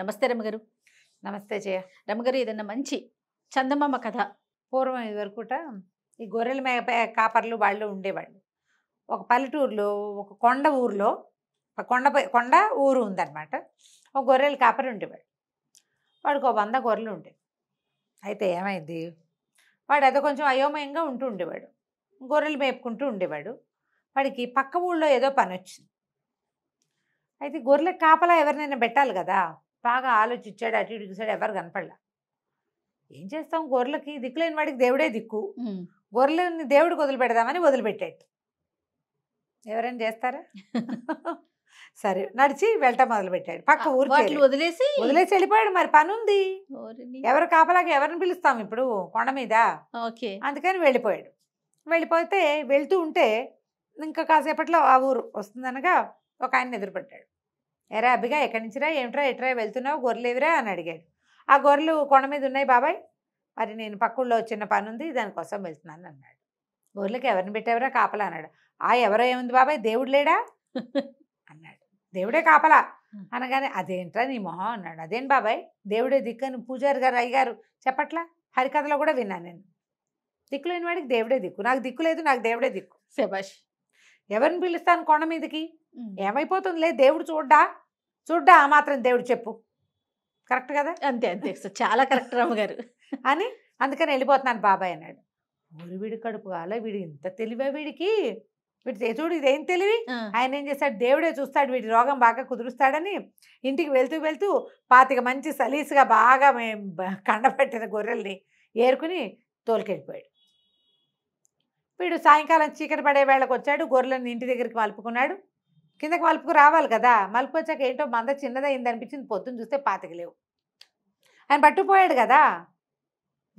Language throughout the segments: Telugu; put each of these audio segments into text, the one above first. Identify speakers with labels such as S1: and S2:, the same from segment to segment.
S1: నమస్తే రమగారు నమస్తే జయ రమగారు ఏదన్నా మంచి చందమామ కథ పూర్వం వరకు ఈ గొర్రెల మేపే కాపర్లు వాళ్ళు ఉండేవాళ్ళు ఒక పల్లెటూరులో ఒక కొండ ఊరిలో కొండపై కొండ ఊరు ఉందన్నమాట ఒక గొర్రెల కాపరి ఉండేవాడు వాడికి ఒక వంద గొర్రెలు ఉండేవి అయితే ఏమైంది వాడు ఏదో కొంచెం అయోమయంగా ఉంటూ ఉండేవాడు గొర్రెలు మేపుకుంటూ ఉండేవాడు వాడికి పక్క ఊళ్ళో ఏదో పని వచ్చింది అయితే గొర్రెల కాపలా ఎవరినైనా పెట్టాలి కదా బాగా ఆలోచించాడు అటు ఇటు చూసాడు ఎవరు కనపడలా ఏం చేస్తాం గొర్రెలకి దిక్కులేని వాడికి దేవుడే దిక్కు గొర్రెలని దేవుడికి వదిలిపెడదామని వదిలిపెట్టాడు ఎవరైనా చేస్తారా సరే నడిచి వెళ్ళటం మొదలుపెట్టాడు పక్క ఊరు వదిలేసి వదిలేసి వెళ్ళిపోయాడు మరి పని ఉంది ఎవరు కాపలాగా ఎవరిని పిలుస్తాం ఇప్పుడు కొండ మీద ఓకే అందుకని వెళ్ళిపోయాడు వెళ్ళిపోతే వెళ్తూ ఉంటే ఇంకా కాసేపట్లో ఆ ఊరు వస్తుందనగా ఒక ఆయన ఎదురుపెట్టాడు ఎరా అబ్బిగా ఎక్కడి నుంచిరా ఏమిట్రా ఎట్రా వెళ్తున్నావు గొర్రెలేవిరా అని అడిగాడు ఆ గొర్రెలు కొండ మీద ఉన్నాయి బాబాయ్ మరి నేను పక్కుల్లో చిన్న పని ఉంది దానికోసం వెళ్తున్నాను అన్నాడు గొర్రెలకు ఎవరిని పెట్టేవరా కాపలా అన్నాడు ఆ ఎవరో ఏముంది బాబాయ్ దేవుడు లేడా అన్నాడు దేవుడే కాపలా అనగానే అదేంట్రా నీ మొహం అన్నాడు అదేంటి బాబాయ్ దేవుడే దిక్కని పూజారి గారు అయ్యారు చెప్పట్లా హరికథలో కూడా విన్నాను నేను దిక్కు లేని వాడికి దేవుడే దిక్కు నాకు దిక్కు లేదు నాకు దేవుడే దిక్కు శబాష్ ఎవరిని పిలుస్తాను కొండ మీదకి ఏమైపోతుందిలే దేవుడు చూడ్డా చూడ్డా ఆ మాత్రం దేవుడు చెప్పు కరెక్ట్ కదా అంతే అంతే చాలా కరెక్ట్ రామగారు అని అందుకని వెళ్ళిపోతున్నాను బాబాయ్ అన్నాడు ఊరు వీడి కడుపు కాలే వీడు ఇంత తెలివే వీడికి వీడు చూడు ఇదేం తెలివి ఆయన ఏం చేస్తాడు దేవుడే చూస్తాడు వీడి రోగం బాగా కుదురుస్తాడని ఇంటికి వెళ్తూ వెళ్తూ పాతిక మంచి సలీసుగా బాగా కండపెట్టిన గొర్రెల్ని ఏరుకుని తోలుకెళ్ళిపోయాడు వీడు సాయంకాలం చీకటి పడే వేళకు వచ్చాడు గొర్రెలను ఇంటి దగ్గరికి వలుపుకున్నాడు కిందకి మలుపుకు రావాలి కదా మలుపు వచ్చాక ఏంటో మంద చిన్నదైంది అనిపించింది పొద్దున్న చూస్తే లేవు ఆయన పట్టుపోయాడు కదా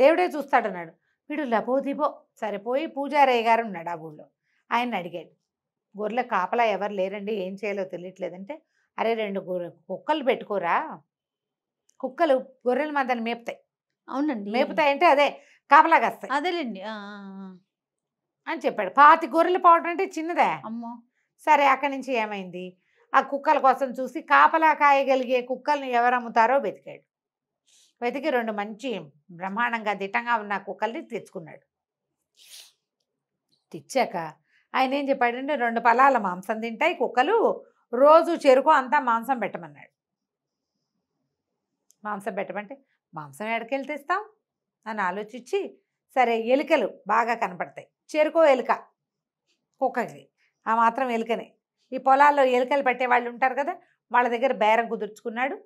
S1: దేవుడే చూస్తాడన్నాడు వీడు లబోదిబో సరిపోయి పూజారయ్య గారు ఉన్నాడు ఆ ఊళ్ళో ఆయన అడిగాడు గొర్రెల కాపలా ఎవరు లేరండి ఏం చేయాలో తెలియట్లేదంటే అరే రెండు గొర్రె కుక్కలు పెట్టుకోరా కుక్కలు గొర్రెలు మందని మేపుతాయి అవునండి మేపుతాయంటే అదే కాపలాగా వస్తాయి అదేలేండి అని చెప్పాడు పాతి గొర్రెలు పోవడం అంటే చిన్నదే అమ్మో సరే అక్కడి నుంచి ఏమైంది ఆ కుక్కల కోసం చూసి కాపలా కాయగలిగే కుక్కల్ని ఎవరు అమ్ముతారో వెతికాడు వెతికి రెండు మంచి బ్రహ్మాండంగా దిట్టంగా ఉన్న కుక్కల్ని తెచ్చుకున్నాడు తెచ్చాక ఆయన ఏం చెప్పాడంటే రెండు పలాల మాంసం తింటాయి కుక్కలు రోజు చెరుకు అంతా మాంసం పెట్టమన్నాడు మాంసం పెట్టమంటే మాంసం ఎడకెళ్ళి తెస్తాం అని ఆలోచించి సరే ఎలుకలు బాగా కనపడతాయి చెరుకో ఎలుక కుక్కకి ఆ మాత్రం ఎలుకనే ఈ పొలాల్లో ఎలుకలు పెట్టేవాళ్ళు ఉంటారు కదా వాళ్ళ దగ్గర బేరం కుదుర్చుకున్నాడు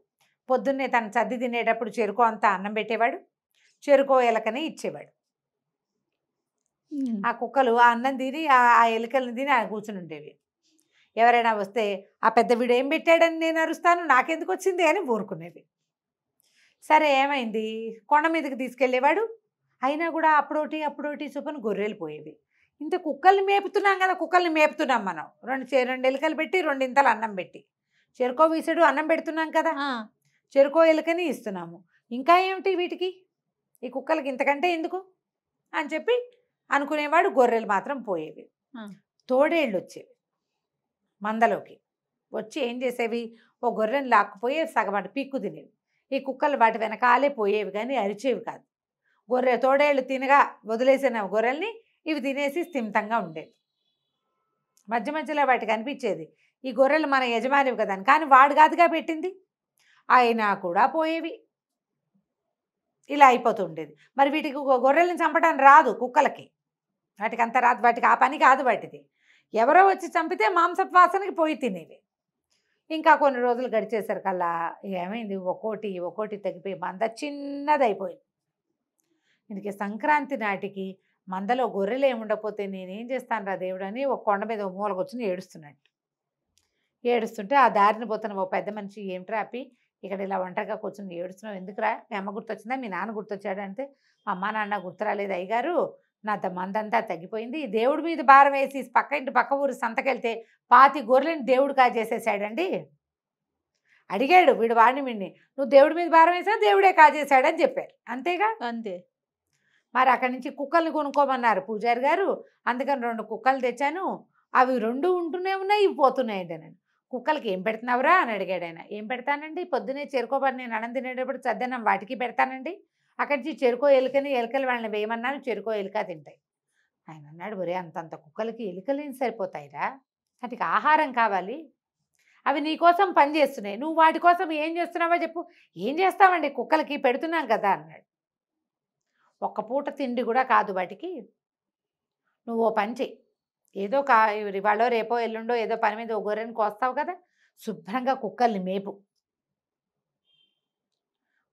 S1: పొద్దున్నే తను చద్ది తినేటప్పుడు చెరుకు అంతా అన్నం పెట్టేవాడు చెరుకో ఎలకనే ఇచ్చేవాడు ఆ కుక్కలు ఆ అన్నం తిని ఆ ఎలుకలను తిని ఆ కూర్చుని ఉండేవి ఎవరైనా వస్తే ఆ పెద్ద వీడు ఏం పెట్టాడని నేను అరుస్తాను నాకెందుకు వచ్చింది అని ఊరుకునేది సరే ఏమైంది కొండ మీదకి తీసుకెళ్ళేవాడు అయినా కూడా అప్పుడోటి అప్పుడోటి చొప్పున గొర్రెలు పోయేవి ఇంత కుక్కల్ని మేపుతున్నాం కదా కుక్కల్ని మేపుతున్నాం మనం రెండు రెండు ఎలుకలు పెట్టి రెండు ఇంతలు అన్నం పెట్టి చెరుకో వీసుడు అన్నం పెడుతున్నాం కదా చెరుకో ఎలుకని ఇస్తున్నాము ఇంకా ఏమిటి వీటికి ఈ కుక్కలకి ఇంతకంటే ఎందుకు అని చెప్పి అనుకునేవాడు గొర్రెలు మాత్రం పోయేవి తోడేళ్ళు వచ్చేవి మందలోకి వచ్చి ఏం చేసేవి ఓ గొర్రెని లాక్కుపోయి సగమాట పీక్కు తినేవి ఈ కుక్కలు వాటి వెనకాలే పోయేవి కానీ అరిచేవి కాదు గొర్రె తోడేళ్ళు తినగా వదిలేసిన గొర్రెల్ని ఇవి తినేసి స్థిమితంగా ఉండేది మధ్య మధ్యలో వాటికి అనిపించేది ఈ గొర్రెలు మన యజమానివి కదని కానీ వాడు కాదుగా పెట్టింది అయినా కూడా పోయేవి ఇలా అయిపోతుండేది మరి వీటికి గొర్రెలను చంపడానికి రాదు కుక్కలకి వాటికి అంత రాదు వాటికి ఆ పని కాదు వాటిది ఎవరో వచ్చి చంపితే మాంసత్వాసనకి పోయి తినేవి ఇంకా కొన్ని రోజులు గడిచేసరి కల్లా ఏమైంది ఒక్కోటి ఒక్కోటి తగ్గిపోయి మంద చిన్నదైపోయింది ఇంటికి సంక్రాంతి నాటికి మందలో గొర్రెలు ఏముండకపోతే నేనేం చేస్తాను రా దేవుడు అని ఒక కొండ మీద ఒక మూల ఏడుస్తున్నాడు ఏడుస్తుంటే ఆ దారిన పోతున్న ఓ పెద్ద మనిషి ఏమిట్రా అప్పి ఇక్కడ ఇలా ఒంటరిగా కూర్చుని ఏడుస్తున్నావు ఎందుకురా మీ అమ్మ గుర్తొచ్చిందా మీ నాన్న గుర్తొచ్చాడు అంటే అమ్మ నాన్న గుర్తురాలేదు అయ్యగారు నా మందంతా తగ్గిపోయింది దేవుడి మీద భారం వేసి పక్క ఇంటి పక్క ఊరు సంతకెళ్తే పాతి గొర్రెని దేవుడు కాజేసేసాడండి అడిగాడు వీడు వాడిని వీడిని నువ్వు దేవుడి మీద భారం వేసినా దేవుడే కాజేశాడని చెప్పారు అంతేగా అంతే మరి అక్కడి నుంచి కుక్కలు కొనుక్కోమన్నారు పూజారి గారు అందుకని రెండు కుక్కలు తెచ్చాను అవి రెండు ఉంటూనే ఉన్నాయి ఇవి పోతున్నాయి నేను కుక్కలకి ఏం పెడుతున్నావురా అని అడిగాడు ఆయన ఏం పెడతానండి పొద్దునే చెరుకోబడి నేను అన్నం తినేటప్పుడు చద్దనం వాటికి పెడతానండి అక్కడి నుంచి చెరుకో ఎలుకని ఎలుకలు వాళ్ళని వేయమన్నాను చెరుకో ఎలుక తింటాయి ఆయన అన్నాడు ఒరే అంతంత కుక్కలకి ఎలుకలేం సరిపోతాయిరా వాటికి ఆహారం కావాలి అవి నీ కోసం పనిచేస్తున్నాయి నువ్వు వాటి కోసం ఏం చేస్తున్నావా చెప్పు ఏం చేస్తావండి కుక్కలకి పెడుతున్నాం కదా అన్నాడు ఒక్క పూట తిండి కూడా కాదు వాటికి నువ్వు ఓ పని చెయ్యి ఏదో కా ఇవాళో రేపో ఎల్లుండో ఏదో పని మీద ఓ గొర్రెని కోస్తావు కదా శుభ్రంగా కుక్కల్ని మేపు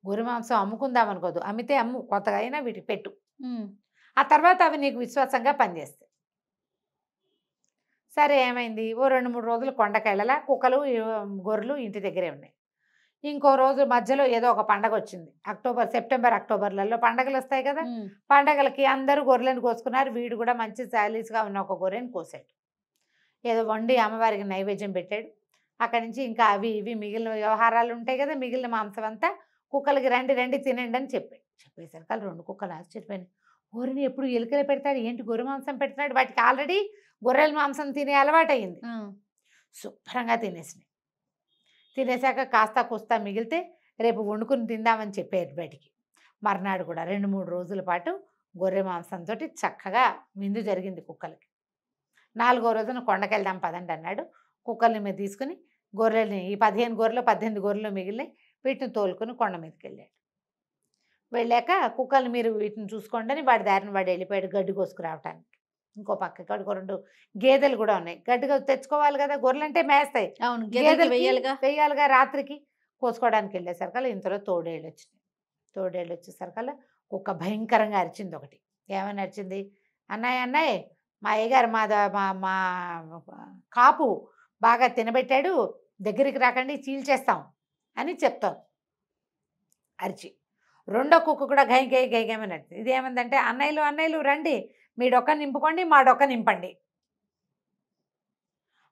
S1: గొర్రె మాంసం అమ్ముకుందాం అనుకోదు అమ్మితే అమ్ము కొత్తగా అయినా వీటికి పెట్టు ఆ తర్వాత అవి నీకు విశ్వాసంగా పనిచేస్తాయి సరే ఏమైంది ఓ రెండు మూడు రోజులు కొండకెళ్ళలా కుక్కలు గొర్రెలు ఇంటి దగ్గరే ఉన్నాయి ఇంకో రోజు మధ్యలో ఏదో ఒక పండగ వచ్చింది అక్టోబర్ సెప్టెంబర్ అక్టోబర్లలో పండగలు వస్తాయి కదా పండగలకి అందరూ గొర్రెలను కోసుకున్నారు వీడు కూడా మంచి శాలీస్గా ఉన్న ఒక గొర్రెని కోసాడు ఏదో వండి అమ్మవారికి నైవేద్యం పెట్టాడు అక్కడి నుంచి ఇంకా అవి ఇవి మిగిలిన వ్యవహారాలు ఉంటాయి కదా మిగిలిన మాంసం అంతా కుక్కలకి రండి రండి తినండి అని చెప్పాడు చెప్పేసరికి రెండు కుక్కలు ఆశ్చర్యపోయినాయి గొర్రెని ఎప్పుడు ఎలుకలు పెడతాడు ఏంటి గొర్రె మాంసం పెడుతున్నాడు వాటికి ఆల్రెడీ గొర్రెల మాంసం తినే అయింది శుభ్రంగా తినేసినాయి తినేశాక కాస్త కుస్త మిగిలితే రేపు వండుకుని తిందామని చెప్పారు బయటికి మర్నాడు కూడా రెండు మూడు రోజుల పాటు గొర్రె మాంసంతో చక్కగా విందు జరిగింది కుక్కలకి నాలుగో రోజున కొండకెళ్దాం పదండి అన్నాడు కుక్కల్ని మీద తీసుకుని గొర్రెల్ని ఈ పదిహేను గొర్రెలు పద్దెనిమిది గొర్రెలు మిగిలినాయి వీటిని తోలుకొని కొండ మీదకి వెళ్ళాడు వెళ్ళాక కుక్కలు మీరు వీటిని చూసుకోండి అని వాడి దారిని వాడు వెళ్ళిపోయాడు గడ్డి కోసుకురావటానికి ఇంకో పక్క ఇక్కడ రెండు గేదెలు కూడా ఉన్నాయి గడ్డిగా తెచ్చుకోవాలి కదా గొర్రెలంటే మేస్తాయి అవును గేదెలు వేయాలిగా రాత్రికి కోసుకోవడానికి వెళ్ళేసరికల్లా ఇంతలో తోడేళ్ళు వచ్చినాయి తోడేళ్ళు వచ్చేసరికల్లా కుక్క భయంకరంగా అరిచింది ఒకటి ఏమని అరిచింది అన్నయ్య అన్నయ్య మా అయ్యగారు మా మా కాపు బాగా తినబెట్టాడు దగ్గరికి రాకండి చీల్చేస్తాం అని చెప్తాం అరిచి రెండో కుక్క కూడా గై గై గైగేమని అరిచింది ఇదేమందంటే అన్నయ్యలు అన్నయ్యలు రండి మీ డొక్క నింపుకోండి మా డొక్క నింపండి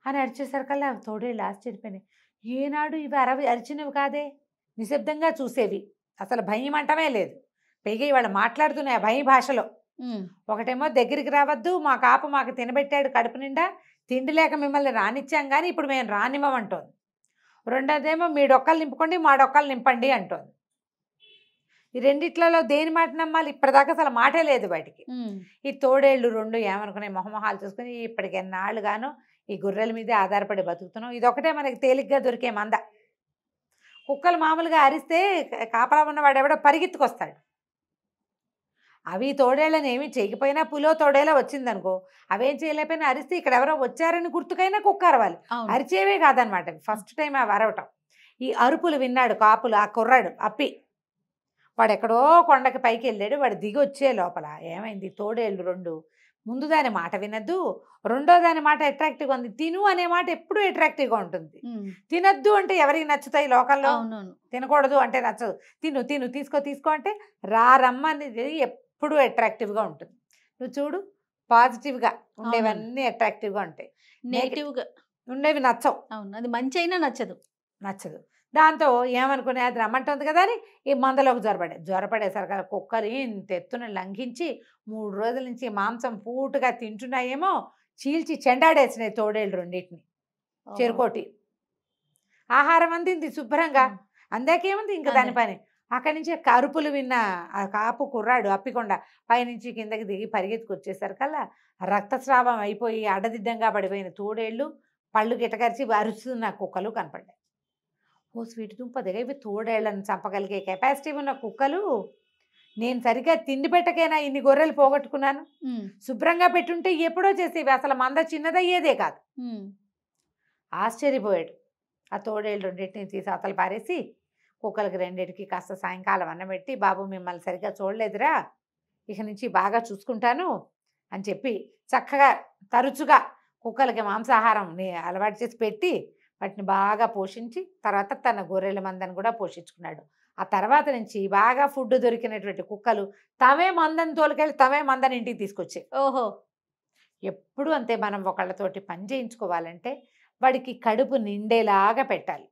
S1: అని అరిచేసరికల్లా తోడే లాస్ట్ చెడిపోయినాయి ఏనాడు ఇవి అరవి అరిచినవి కాదే నిశ్శబ్దంగా చూసేవి అసలు భయం అంటమే లేదు పైగా ఇవాళ మాట్లాడుతున్నాయి ఆ భయం భాషలో ఒకటేమో దగ్గరికి రావద్దు మా కాపు మాకు తినబెట్టాడు కడుపు నిండా తిండి లేక మిమ్మల్ని రానిచ్చాం కానీ ఇప్పుడు మేము రానివ్వమంటోంది రెండోదేమో మీ డొక్కలు నింపుకోండి మా డొక్కలు నింపండి అంటోంది ఈ రెండిట్లలో దేని మాట నమ్మాలి ఇప్పటిదాకా అసలు మాటే లేదు బయటికి ఈ తోడేళ్ళు రెండు ఏమనుకునే మొహమొహాలు చూసుకుని ఇప్పటికి ఎన్నాళ్ళు గాను ఈ గొర్రెల మీదే ఆధారపడి బతుకుతున్నాం ఇదొకటే మనకి తేలిగ్గా దొరికే మంద కుక్కలు మామూలుగా అరిస్తే కాపలా ఉన్నవాడు ఎవడో పరిగెత్తుకొస్తాడు అవి తోడేళ్ళని ఏమి చేయకపోయినా పులో తోడేలా వచ్చిందనుకో అవేం చేయలేకపోయినా అరిస్తే ఇక్కడ ఎవరో వచ్చారని గుర్తుకైనా కుక్క అరవాలి అరిచేవే కాదనమాట ఫస్ట్ టైం అవి అరవటం ఈ అరుపులు విన్నాడు కాపులు ఆ కుర్రాడు అప్పి వాడు ఎక్కడో కొండకి పైకి వెళ్ళాడు వాడు దిగి వచ్చే లోపల ఏమైంది తోడేళ్ళు రెండు ముందు దాని మాట వినద్దు రెండో దాని మాట అట్రాక్టివ్గా ఉంది తిను అనే మాట ఎప్పుడూ అట్రాక్టివ్గా ఉంటుంది తినద్దు అంటే ఎవరికి నచ్చుతాయి లోకల్లో తినకూడదు అంటే నచ్చదు తిను తిను తీసుకో తీసుకో అంటే రారమ్మ అనేది ఎప్పుడూ అట్రాక్టివ్గా ఉంటుంది నువ్వు చూడు పాజిటివ్గా ఉండేవన్నీ అట్రాక్టివ్గా ఉంటాయి నెగిటివ్గా ఉండేవి నచ్చవు అవును అది మంచి అయినా నచ్చదు నచ్చదు దాంతో ఏమనుకునే అది రమ్మంటుంది కదా అని ఈ మందలోకి జ్వరపడే జ్వరపడేసరిగా కుక్కరి ఇంత ఎత్తున లంఘించి మూడు రోజుల నుంచి మాంసం పూటుగా తింటున్నాయేమో చీల్చి చెండాడేసినాయి తోడేళ్ళు రెండింటిని చెరుకోటి ఆహారం అందింది శుభ్రంగా అందాకేముంది ఇంకా దాని పని అక్కడి నుంచి కరుపులు విన్న ఆ కాపు కుర్రాడు అప్పికొండ పైనుంచి కిందకి దిగి పరిగెత్తుకొచ్చేసరికల్లా రక్తస్రావం అయిపోయి అడదిద్దంగా పడిపోయిన తోడేళ్ళు పళ్ళు గిటకరిచి అరుస్తున్న కుక్కలు కనపడ్డాయి ఓ స్వీట్ దుంప దగ్గర ఇవి తోడేళ్లను చంపగలిగే కెపాసిటీ ఉన్న కుక్కలు నేను సరిగ్గా తిండి పెట్టకైనా ఇన్ని గొర్రెలు పోగొట్టుకున్నాను శుభ్రంగా పెట్టుంటే ఎప్పుడో చేసేవి అసలు మంద చిన్నదయ్యేదే కాదు ఆశ్చర్యపోయాడు ఆ తోడేళ్ళు రెండింటిని తీసి అసలు పారేసి కుక్కలకి రెండింటికి కాస్త సాయంకాలం అన్నం పెట్టి బాబు మిమ్మల్ని సరిగ్గా చూడలేదురా ఇక నుంచి బాగా చూసుకుంటాను అని చెప్పి చక్కగా తరచుగా కుక్కలకి మాంసాహారం అలవాటు చేసి పెట్టి వాటిని బాగా పోషించి తర్వాత తన గొర్రెల మందని కూడా పోషించుకున్నాడు ఆ తర్వాత నుంచి బాగా ఫుడ్ దొరికినటువంటి కుక్కలు తమే మందని తోలుకెళ్ళి తమే మందని ఇంటికి తీసుకొచ్చాయి ఓహో ఎప్పుడు అంతే మనం ఒకళ్ళతోటి పని చేయించుకోవాలంటే వాడికి కడుపు నిండేలాగా పెట్టాలి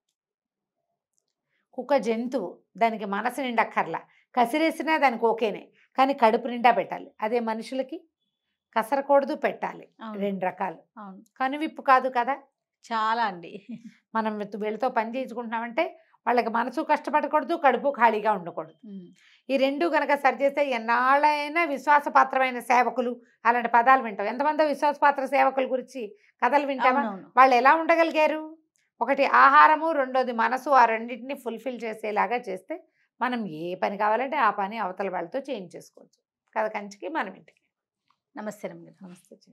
S1: కుక్క జంతువు దానికి మనసు నిండక్కర్లా కసిరేసినా దానికి ఓకేనే కానీ కడుపు నిండా పెట్టాలి అదే మనుషులకి కసరకూడదు పెట్టాలి రెండు రకాలు కనువిప్పు కాదు కదా చాలా అండి మనం వీళ్ళతో పని చేయించుకుంటున్నామంటే వాళ్ళకి మనసు కష్టపడకూడదు కడుపు ఖాళీగా ఉండకూడదు ఈ రెండు కనుక చేస్తే ఎన్నాళ్ళైనా విశ్వాసపాత్రమైన సేవకులు అలాంటి పదాలు వింటాం ఎంతమంది విశ్వాసపాత్ర సేవకుల గురించి కథలు వింటామా వాళ్ళు ఎలా ఉండగలిగారు ఒకటి ఆహారము రెండోది మనసు ఆ రెండింటిని ఫుల్ఫిల్ చేసేలాగా చేస్తే మనం ఏ పని కావాలంటే ఆ పని అవతల వాళ్ళతో చేయించేసుకోవచ్చు కథ కంచికి మనం ఇంటికి నమస్తే నమస్తే